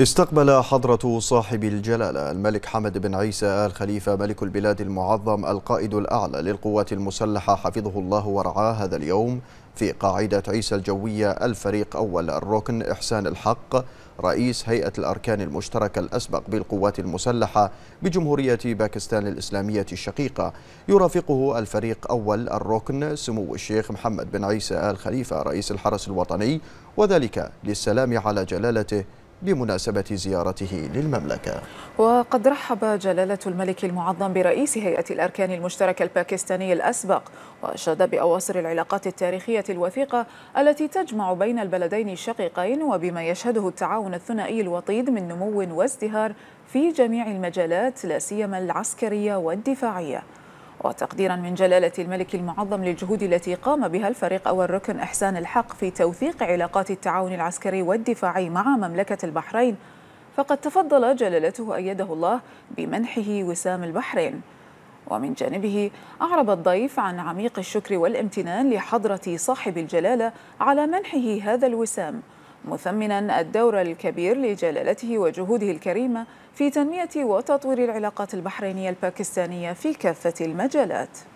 استقبل حضرة صاحب الجلالة الملك حمد بن عيسى آل خليفة ملك البلاد المعظم القائد الأعلى للقوات المسلحة حفظه الله ورعاه هذا اليوم في قاعدة عيسى الجوية الفريق أول الركن إحسان الحق رئيس هيئة الأركان المشتركة الأسبق بالقوات المسلحة بجمهورية باكستان الإسلامية الشقيقة يرافقه الفريق أول الركن سمو الشيخ محمد بن عيسى آل خليفة رئيس الحرس الوطني وذلك للسلام على جلالته بمناسبة زيارته للمملكة وقد رحب جلالة الملك المعظم برئيس هيئة الأركان المشتركة الباكستاني الأسبق وأشاد بأواصر العلاقات التاريخية الوثيقة التي تجمع بين البلدين الشقيقين وبما يشهده التعاون الثنائي الوطيد من نمو وازدهار في جميع المجالات لا سيما العسكرية والدفاعية وتقديرا من جلالة الملك المعظم للجهود التي قام بها الفريق أول ركن إحسان الحق في توثيق علاقات التعاون العسكري والدفاعي مع مملكة البحرين فقد تفضل جلالته أيده الله بمنحه وسام البحرين ومن جانبه أعرب الضيف عن عميق الشكر والامتنان لحضرة صاحب الجلالة على منحه هذا الوسام مثمنا الدور الكبير لجلالته وجهوده الكريمة في تنمية وتطوير العلاقات البحرينية الباكستانية في كافة المجالات